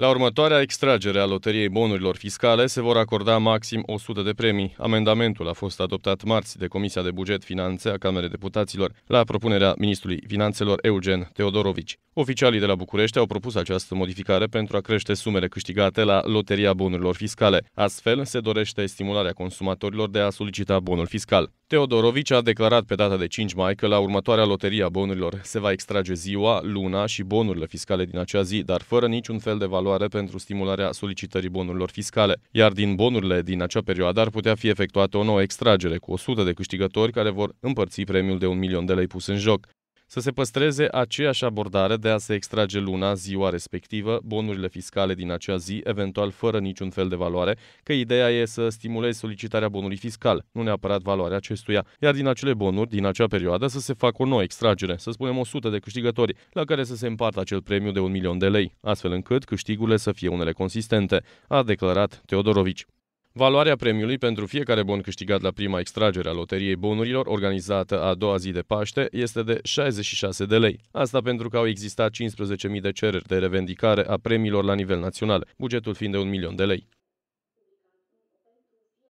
La următoarea extragere a loteriei bonurilor fiscale se vor acorda maxim 100 de premii. Amendamentul a fost adoptat marți de Comisia de Buget Finanțe a Camerei Deputaților, la propunerea ministrului Finanțelor Eugen Teodorovici. Oficialii de la București au propus această modificare pentru a crește sumele câștigate la loteria bonurilor fiscale. Astfel, se dorește stimularea consumatorilor de a solicita bonul fiscal. Teodorovici a declarat pe data de 5 mai că la următoarea loteria bonurilor se va extrage ziua, luna și bonurile fiscale din acea zi, dar fără niciun fel de valoare valoare pentru stimularea solicitării bonurilor fiscale, iar din bonurile din acea perioadă ar putea fi efectuată o nouă extragere cu 100 de câștigători care vor împărți premiul de 1 milion de lei pus în joc să se păstreze aceeași abordare de a se extrage luna, ziua respectivă, bonurile fiscale din acea zi, eventual fără niciun fel de valoare, că ideea e să stimulezi solicitarea bonului fiscal, nu neapărat valoarea acestuia, iar din acele bonuri, din acea perioadă, să se facă o nouă extragere, să spunem 100 de câștigători, la care să se împartă acel premiu de un milion de lei, astfel încât câștigurile să fie unele consistente, a declarat Teodorovici. Valoarea premiului pentru fiecare bon câștigat la prima extragere a loteriei bonurilor organizată a doua zi de Paște este de 66 de lei. Asta pentru că au existat 15.000 de cereri de revendicare a premiilor la nivel național, bugetul fiind de 1 milion de lei.